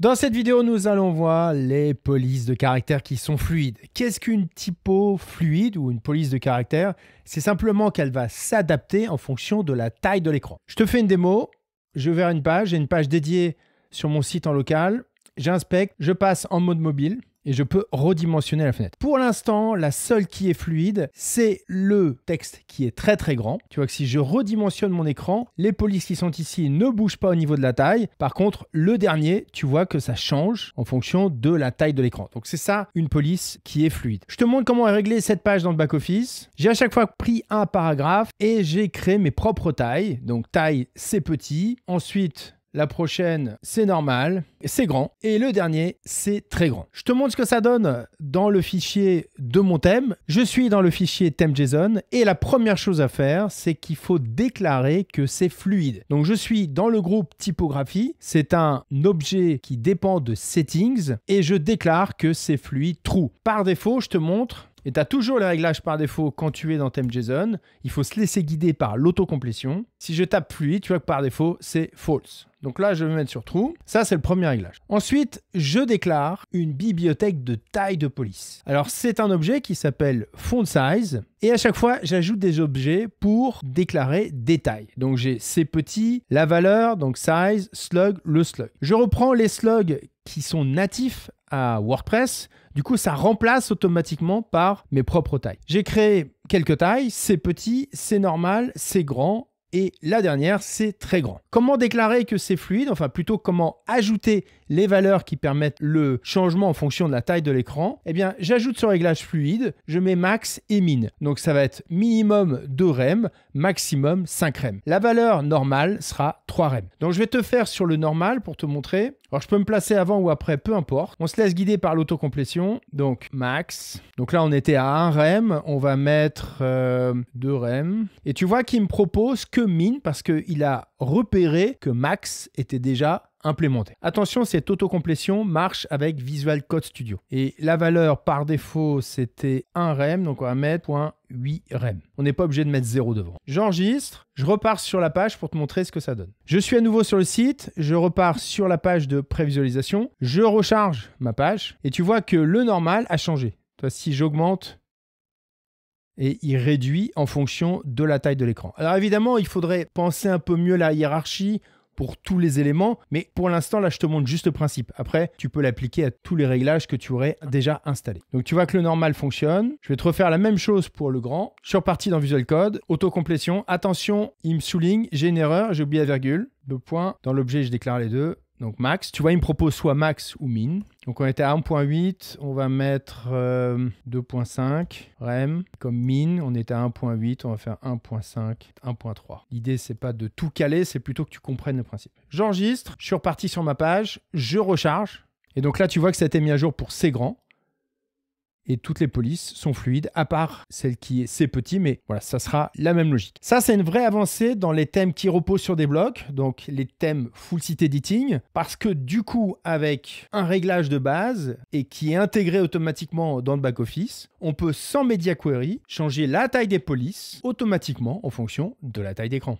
Dans cette vidéo, nous allons voir les polices de caractère qui sont fluides. Qu'est-ce qu'une typo fluide ou une police de caractère C'est simplement qu'elle va s'adapter en fonction de la taille de l'écran. Je te fais une démo, je vais vers une page, j'ai une page dédiée sur mon site en local, j'inspecte, je passe en mode mobile, et je peux redimensionner la fenêtre. Pour l'instant, la seule qui est fluide, c'est le texte qui est très très grand. Tu vois que si je redimensionne mon écran, les polices qui sont ici ne bougent pas au niveau de la taille. Par contre, le dernier, tu vois que ça change en fonction de la taille de l'écran. Donc c'est ça une police qui est fluide. Je te montre comment régler cette page dans le back-office. J'ai à chaque fois pris un paragraphe et j'ai créé mes propres tailles. Donc taille, c'est petit. Ensuite, la prochaine, c'est normal, c'est grand. Et le dernier, c'est très grand. Je te montre ce que ça donne dans le fichier de mon thème. Je suis dans le fichier thème et la première chose à faire, c'est qu'il faut déclarer que c'est fluide. Donc je suis dans le groupe typographie. C'est un objet qui dépend de settings et je déclare que c'est fluide true. Par défaut, je te montre et tu as toujours les réglages par défaut quand tu es dans thème Il faut se laisser guider par l'autocomplétion. Si je tape fluide, tu vois que par défaut, c'est false. Donc là, je vais mettre sur Trou ». Ça, c'est le premier réglage. Ensuite, je déclare une bibliothèque de taille de police. Alors, c'est un objet qui s'appelle font size. Et à chaque fois, j'ajoute des objets pour déclarer des tailles. Donc j'ai ces petit »,« la valeur, donc size, slug, le slug. Je reprends les slugs qui sont natifs à WordPress. Du coup, ça remplace automatiquement par mes propres tailles. J'ai créé quelques tailles, c'est petit, c'est normal, c'est grand, et la dernière, c'est très grand. Comment déclarer que c'est fluide Enfin, plutôt comment ajouter les valeurs qui permettent le changement en fonction de la taille de l'écran Eh bien, j'ajoute ce réglage fluide, je mets max et min. Donc, ça va être minimum 2 rem, maximum 5 rem. La valeur normale sera 3 rem. Donc, je vais te faire sur le normal pour te montrer. Alors, je peux me placer avant ou après, peu importe. On se laisse guider par l'autocomplétion. Donc, max. Donc là, on était à 1 rem. On va mettre 2 euh, rem. Et tu vois qu'il me propose que mine parce qu'il a repéré que Max était déjà implémenté. Attention, cette autocomplétion marche avec Visual Code Studio. Et la valeur par défaut, c'était 1 rem, donc on va mettre 8 rem. On n'est pas obligé de mettre 0 devant. J'enregistre, je repars sur la page pour te montrer ce que ça donne. Je suis à nouveau sur le site, je repars sur la page de prévisualisation, je recharge ma page et tu vois que le normal a changé. Toi, Si j'augmente et il réduit en fonction de la taille de l'écran. Alors évidemment, il faudrait penser un peu mieux la hiérarchie pour tous les éléments, mais pour l'instant, là, je te montre juste le principe. Après, tu peux l'appliquer à tous les réglages que tu aurais déjà installés. Donc, tu vois que le normal fonctionne. Je vais te refaire la même chose pour le grand. Je suis reparti dans Visual Code, autocomplétion. Attention, il me souligne, j'ai une erreur, j'ai oublié la virgule, deux points. Dans l'objet, je déclare les deux donc max. Tu vois, il me propose soit max ou min. Donc on était à 1.8, on va mettre 2.5 euh, rem. Comme min, on était à 1.8, on va faire 1.5, 1.3. L'idée, c'est pas de tout caler, c'est plutôt que tu comprennes le principe. J'enregistre, je suis reparti sur ma page, je recharge. Et donc là, tu vois que ça a été mis à jour pour ces grands et toutes les polices sont fluides, à part celle qui est C petit, mais voilà, ça sera la même logique. Ça, c'est une vraie avancée dans les thèmes qui reposent sur des blocs, donc les thèmes full site editing, parce que du coup, avec un réglage de base et qui est intégré automatiquement dans le back-office, on peut sans media query changer la taille des polices automatiquement en fonction de la taille d'écran.